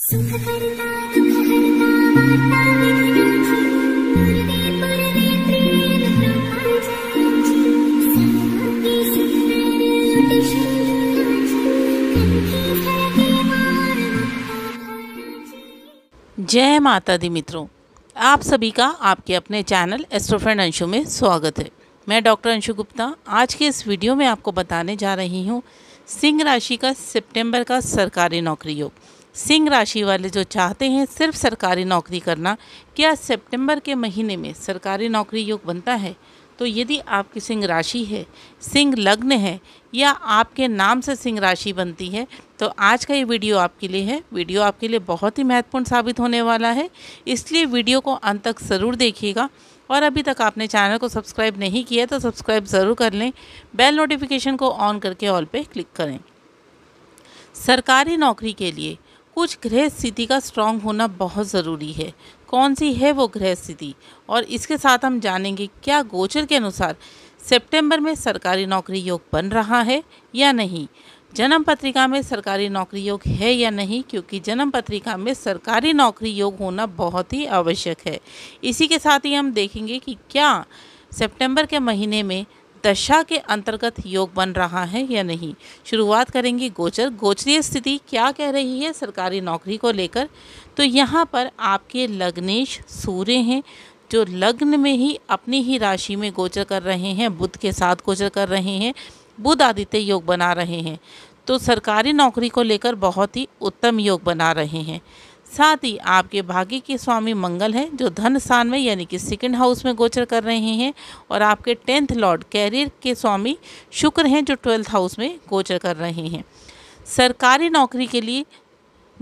जय माता दी मित्रों आप सभी का आपके अपने चैनल एस्ट्रोफ्रेंड अंशु में स्वागत है मैं डॉक्टर अंशु गुप्ता आज के इस वीडियो में आपको बताने जा रही हूँ सिंह राशि का सितंबर का सरकारी नौकरी योग सिंह राशि वाले जो चाहते हैं सिर्फ सरकारी नौकरी करना क्या सितंबर के महीने में सरकारी नौकरी योग बनता है तो यदि आपकी सिंह राशि है सिंह लग्न है या आपके नाम से सिंह राशि बनती है तो आज का ये वीडियो आपके लिए है वीडियो आपके लिए बहुत ही महत्वपूर्ण साबित होने वाला है इसलिए वीडियो को अंत तक ज़रूर देखिएगा और अभी तक आपने चैनल को सब्सक्राइब नहीं किया तो सब्सक्राइब ज़रूर कर लें बेल नोटिफिकेशन को ऑन करके ऑल पे क्लिक करें सरकारी नौकरी के लिए कुछ गृह स्थिति का स्ट्रांग होना बहुत ज़रूरी है कौन सी है वो गृह स्थिति और इसके साथ हम जानेंगे क्या गोचर के अनुसार सितंबर में सरकारी नौकरी योग बन रहा है या नहीं जन्म पत्रिका में सरकारी नौकरी योग है या नहीं क्योंकि जन्म पत्रिका में सरकारी नौकरी योग होना बहुत ही आवश्यक है इसी के साथ ही हम देखेंगे कि क्या सितंबर के महीने में दशा के अंतर्गत योग बन रहा है या नहीं शुरुआत करेंगे गोचर गोचरीय स्थिति क्या कह रही है सरकारी नौकरी को लेकर तो यहाँ पर आपके लग्नेश सूर्य हैं जो लग्न में ही अपनी ही राशि में गोचर कर रहे हैं बुद्ध के साथ गोचर कर रहे हैं बुध आदित्य योग बना रहे हैं तो सरकारी नौकरी को लेकर बहुत ही उत्तम योग बना रहे हैं साथ ही आपके भाग्य के स्वामी मंगल हैं जो धन स्थान में यानी कि सेकंड हाउस में गोचर कर रहे हैं और आपके टेंथ लॉर्ड कैरियर के स्वामी शुक्र हैं जो ट्वेल्थ हाउस में गोचर कर रहे हैं सरकारी नौकरी के लिए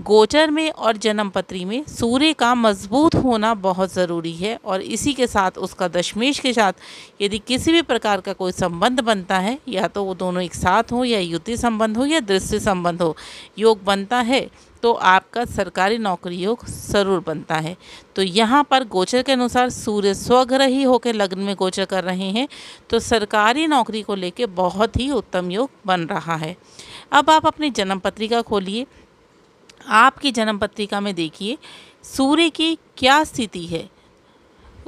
गोचर में और जन्मपत्री में सूर्य का मजबूत होना बहुत ज़रूरी है और इसी के साथ उसका दशमेश के साथ यदि किसी भी प्रकार का कोई संबंध बनता है या तो वो दोनों एक साथ हो या युति संबंध हो या दृश्य संबंध हो योग बनता है तो आपका सरकारी नौकरी योग ज़रूर बनता है तो यहाँ पर गोचर के अनुसार सूर्य स्वग्रह ही होकर लग्न में गोचर कर रहे हैं तो सरकारी नौकरी को लेकर बहुत ही उत्तम योग बन रहा है अब आप अपनी जन्म पत्रिका खोलिए आपकी जन्म पत्रिका में देखिए सूर्य की क्या स्थिति है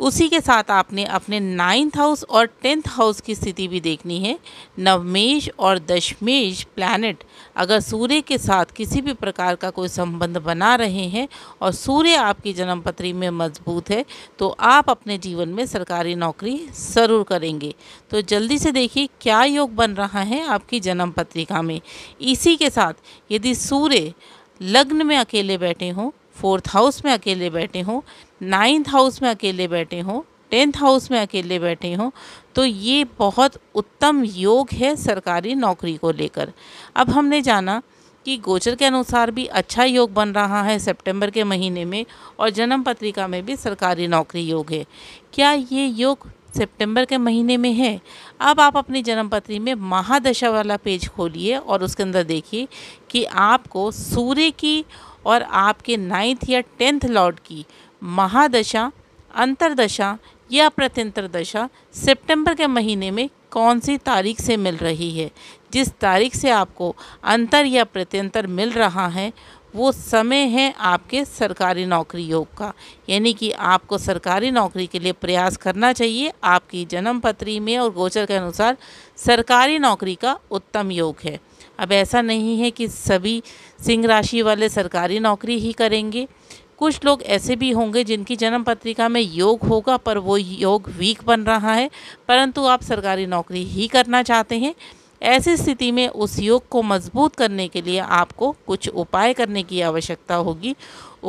उसी के साथ आपने अपने नाइन्थ हाउस और टेंथ हाउस की स्थिति भी देखनी है नवमेश और दशमेश प्लैनेट अगर सूर्य के साथ किसी भी प्रकार का कोई संबंध बना रहे हैं और सूर्य आपकी जन्मपत्री में मजबूत है तो आप अपने जीवन में सरकारी नौकरी ज़रूर करेंगे तो जल्दी से देखिए क्या योग बन रहा है आपकी जन्म पत्रिका में इसी के साथ यदि सूर्य लग्न में अकेले बैठे हों फोर्थ हाउस में अकेले बैठे हों नाइन्थ हाउस में अकेले बैठे हों टेंथ हाउस में अकेले बैठे हों तो ये बहुत उत्तम योग है सरकारी नौकरी को लेकर अब हमने जाना कि गोचर के अनुसार भी अच्छा योग बन रहा है सितंबर के महीने में और जन्म पत्रिका में भी सरकारी नौकरी योग है क्या ये योग सितंबर के महीने में है अब आप अपनी जन्म पत्री में महादशा वाला पेज खोलिए और उसके अंदर देखिए कि आपको सूर्य की और आपके नाइन्थ या टेंथ लॉर्ड की महादशा अंतरदशा या प्रत्यंतर दशा सितंबर के महीने में कौन सी तारीख से मिल रही है जिस तारीख से आपको अंतर या प्रत्यंतर मिल रहा है वो समय है आपके सरकारी नौकरी योग का यानी कि आपको सरकारी नौकरी के लिए प्रयास करना चाहिए आपकी जन्म पत्री में और गोचर के अनुसार सरकारी नौकरी का उत्तम योग है अब ऐसा नहीं है कि सभी सिंह राशि वाले सरकारी नौकरी ही करेंगे कुछ लोग ऐसे भी होंगे जिनकी जन्म पत्रिका में योग होगा पर वो योग वीक बन रहा है परंतु आप सरकारी नौकरी ही करना चाहते हैं ऐसी स्थिति में उस योग को मजबूत करने के लिए आपको कुछ उपाय करने की आवश्यकता होगी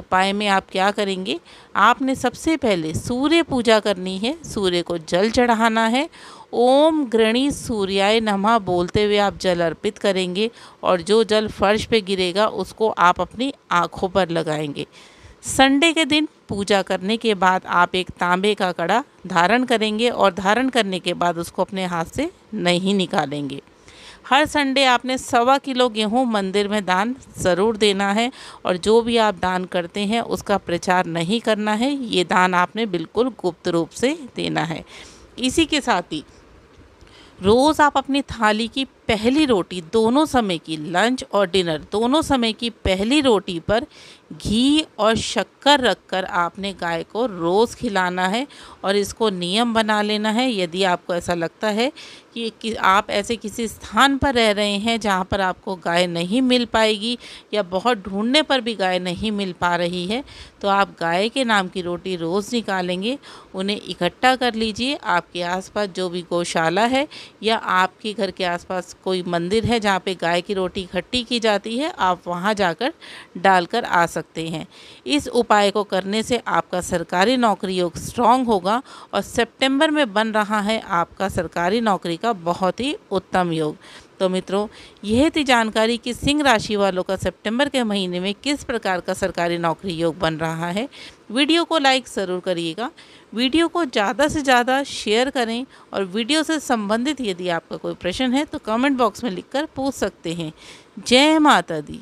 उपाय में आप क्या करेंगे आपने सबसे पहले सूर्य पूजा करनी है सूर्य को जल चढ़ाना है ओम गृणी सूर्याय नमः बोलते हुए आप जल अर्पित करेंगे और जो जल फर्श पे गिरेगा उसको आप अपनी आँखों पर लगाएंगे संडे के दिन पूजा करने के बाद आप एक तांबे का कड़ा धारण करेंगे और धारण करने के बाद उसको अपने हाथ से नहीं निकालेंगे हर संडे आपने सवा किलो गेहूँ मंदिर में दान ज़रूर देना है और जो भी आप दान करते हैं उसका प्रचार नहीं करना है ये दान आपने बिल्कुल गुप्त रूप से देना है इसी के साथ ही रोज़ आप अपनी थाली की पहली रोटी दोनों समय की लंच और डिनर दोनों समय की पहली रोटी पर घी और शक्कर रखकर आपने गाय को रोज़ खिलाना है और इसको नियम बना लेना है यदि आपको ऐसा लगता है कि, आप ऐसे किसी स्थान पर रह रहे हैं जहाँ पर आपको गाय नहीं मिल पाएगी या बहुत ढूंढने पर भी गाय नहीं मिल पा रही है तो आप गाय के नाम की रोटी रोज़ निकालेंगे उन्हें इकट्ठा कर लीजिए आपके आसपास जो भी गौशाला है या आपके घर के आसपास कोई मंदिर है जहाँ पर गाय की रोटी इकट्ठी की जाती है आप वहाँ जाकर डालकर आ सकते सकते हैं इस उपाय को करने से आपका सरकारी नौकरी योग स्ट्रांग होगा और सितंबर में बन रहा है आपका सरकारी नौकरी का बहुत ही उत्तम योग तो मित्रों यह थी जानकारी कि सिंह राशि वालों का सितंबर के महीने में किस प्रकार का सरकारी नौकरी योग बन रहा है वीडियो को लाइक ज़रूर करिएगा वीडियो को ज़्यादा से ज़्यादा शेयर करें और वीडियो से संबंधित यदि आपका कोई प्रश्न है तो कमेंट बॉक्स में लिखकर पूछ सकते हैं जय माता दी